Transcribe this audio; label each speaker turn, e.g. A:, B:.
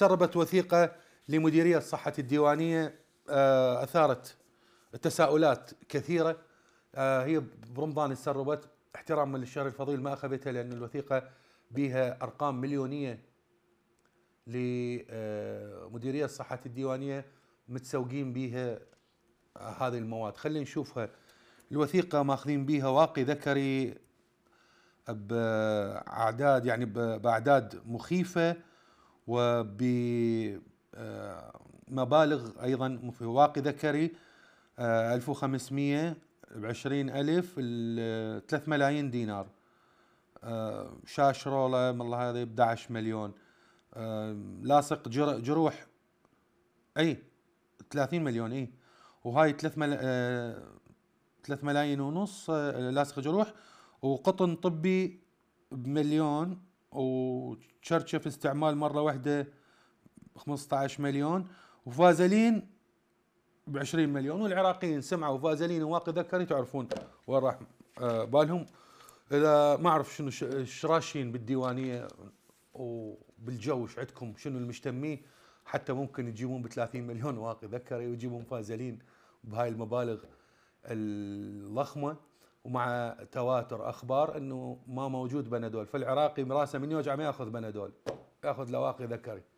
A: سربت وثيقة لمديرية الصحة الديوانية آه، أثارت تساؤلات كثيرة آه، هي برمضان سربت احتراما للشهر الفضيل ما أخذتها لأن الوثيقة بها أرقام مليونية لمديرية آه، الصحة الديوانية متسوقين بها هذه المواد خلينا نشوفها الوثيقة ماخذين بها واقي ذكري بأعداد يعني بأعداد مخيفة وبمبالغ آه، أيضا في واقي ذكري 1500 ب 20000 3 ملايين دينار آه، شاش رولة والله هذه ب 11 مليون آه، لاصق جروح اي 30 مليون اي وهاي 3 مل... 3 ملايين ونص لاصق جروح وقطن طبي بمليون وتشرشف استعمال مره واحده 15 مليون وفازلين ب 20 مليون والعراقيين سمعوا فازلين وواقي ذكري تعرفون وين راح آه، بالهم اذا ما اعرف شنو شراشين بالديوانيه وبالجو ايش عندكم شنو المشتمين حتى ممكن يجيبون ب 30 مليون واقي ذكري ويجيبون فازلين بهاي المبالغ الضخمه ومع تواتر اخبار انه ما موجود بنادول فالعراقي راسه من يوجع ما ياخذ بنادول ياخذ لواقي ذكري